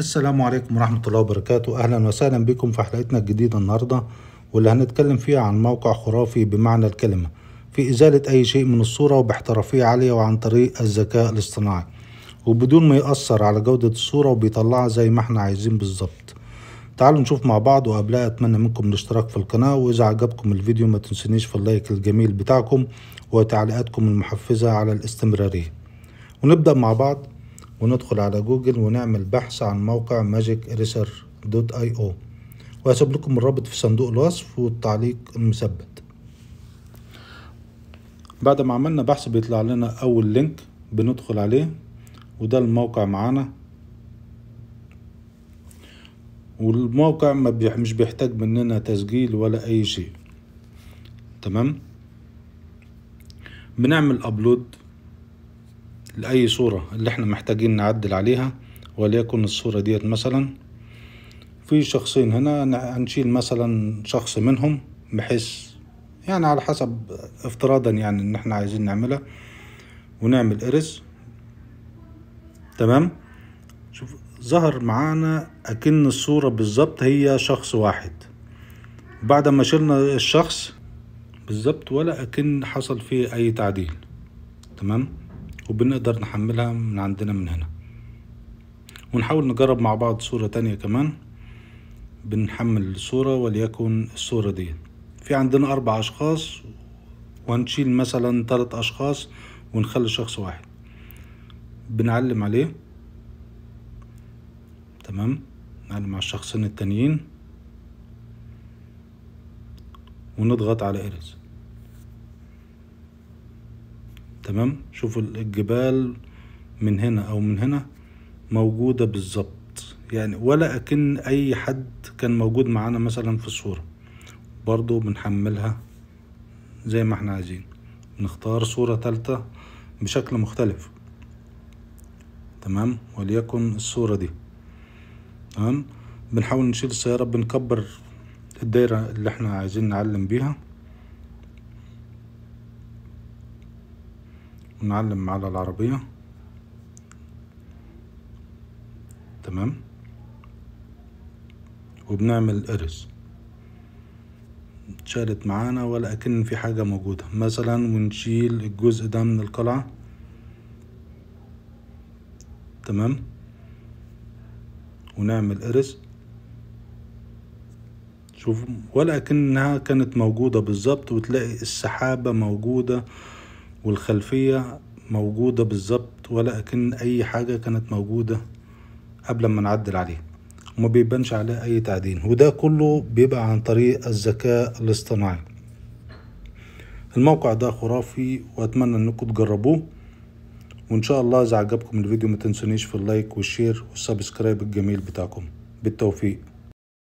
السلام عليكم ورحمة الله وبركاته أهلا وسهلا بكم في حلقتنا الجديدة النهاردة واللي هنتكلم فيها عن موقع خرافي بمعنى الكلمة في إزالة أي شيء من الصورة وباحترافية عالية وعن طريق الذكاء الاصطناعي وبدون ما يأثر على جودة الصورة وبيطلعها زي ما احنا عايزين بالظبط تعالوا نشوف مع بعض وقبلها أتمنى منكم الاشتراك في القناة وإذا عجبكم الفيديو ما تنسونيش في اللايك الجميل بتاعكم وتعليقاتكم المحفزة على الاستمرارية ونبدأ مع بعض وندخل على جوجل ونعمل بحث عن موقع ماجيك اريسر دوت اي او وهسيب لكم الرابط في صندوق الوصف والتعليق المثبت بعد ما عملنا بحث بيطلع لنا اول لينك بندخل عليه وده الموقع معانا والموقع ما بيح مش بيحتاج مننا تسجيل ولا اي شيء تمام بنعمل ابلود لأي صورة اللي احنا محتاجين نعدل عليها وليكن الصورة ديت مثلا في شخصين هنا هنشيل مثلا شخص منهم بحيث يعني على حسب افتراضا يعني ان احنا عايزين نعملها ونعمل ارس تمام شوف ظهر معانا اكن الصورة بالظبط هي شخص واحد بعد ما شلنا الشخص بالظبط ولا اكن حصل فيه اي تعديل تمام وبنقدر نحملها من عندنا من هنا ونحاول نجرب مع بعض صورة تانية كمان بنحمل الصورة وليكن الصورة دي في عندنا أربع أشخاص وهنشيل مثلا تلات أشخاص ونخلي شخص واحد بنعلم عليه تمام نعلم على الشخصين التانيين ونضغط على إرز تمام شوفوا الجبال من هنا او من هنا موجودة بالظبط يعني ولا اكن اي حد كان موجود معانا مثلا في الصورة برضو بنحملها زي ما احنا عايزين نختار صورة تالتة بشكل مختلف تمام وليكن الصورة دي تمام بنحاول نشيل السيارة بنكبر الدايرة اللي احنا عايزين نعلم بيها ونعلم على العربية تمام وبنعمل قرش اتشالت معانا ولا أكن في حاجة موجودة مثلا ونشيل الجزء ده من القلعة تمام ونعمل قرش شوف ولا أكنها كانت موجودة بالظبط وتلاقي السحابة موجودة والخلفية موجودة بالظبط ولا أكن أي حاجة كانت موجودة قبل ما نعدل عليه وما بيبانش عليه أي تعدين وده كله بيبقى عن طريق الذكاء الاصطناعي الموقع ده خرافي وأتمنى أنكم تجربوه وإن شاء الله إذا عجبكم الفيديو ما تنسونيش في اللايك والشير والسبسكرايب الجميل بتاعكم بالتوفيق